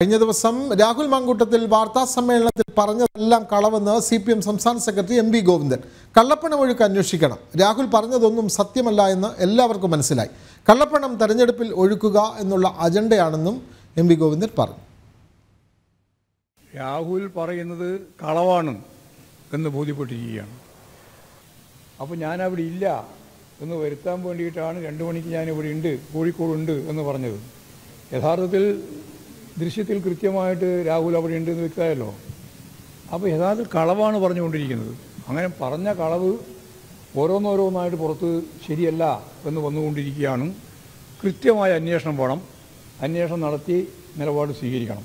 കഴിഞ്ഞ ദിവസം രാഹുൽ മാങ്കൂട്ടത്തിൽ വാർത്താ സമ്മേളനത്തിൽ പറഞ്ഞതെല്ലാം കളവെന്ന് സി പി എം സംസ്ഥാന സെക്രട്ടറി എം വി ഗോവിന്ദൻ കള്ളപ്പണം ഒഴുക്ക് അന്വേഷിക്കണം രാഹുൽ പറഞ്ഞതൊന്നും സത്യമല്ല എന്ന് എല്ലാവർക്കും മനസ്സിലായി കള്ളപ്പണം തെരഞ്ഞെടുപ്പിൽ ഒഴുക്കുക എന്നുള്ള അജണ്ടയാണെന്നും എം വി ഗോവിന്ദൻ പറഞ്ഞു രാഹുൽ പറയുന്നത് കളവാണ് എന്ന് ബോധ്യപ്പെട്ടിരിക്കുകയാണ് അപ്പോൾ ഞാൻ അവിടെ ഇല്ല എന്ന് വരുത്താൻ വേണ്ടിയിട്ടാണ് രണ്ടു മണിക്ക് ഞാൻ ഇവിടെ ഉണ്ട് കോഴിക്കോടുണ്ട് എന്ന് പറഞ്ഞത് യഥാർത്ഥത്തിൽ ദൃശ്യത്തിൽ കൃത്യമായിട്ട് രാഹുൽ അവിടെ ഉണ്ടെന്ന് വ്യക്തമായല്ലോ അപ്പോൾ യഥാർത്ഥത്തിൽ കളവാണ് പറഞ്ഞുകൊണ്ടിരിക്കുന്നത് അങ്ങനെ പറഞ്ഞ കളവ് ഓരോന്നോരോന്നായിട്ട് പുറത്ത് ശരിയല്ല എന്ന് വന്നുകൊണ്ടിരിക്കുകയാണ് കൃത്യമായ അന്വേഷണം വേണം അന്വേഷണം നടത്തി നിലപാട് സ്വീകരിക്കണം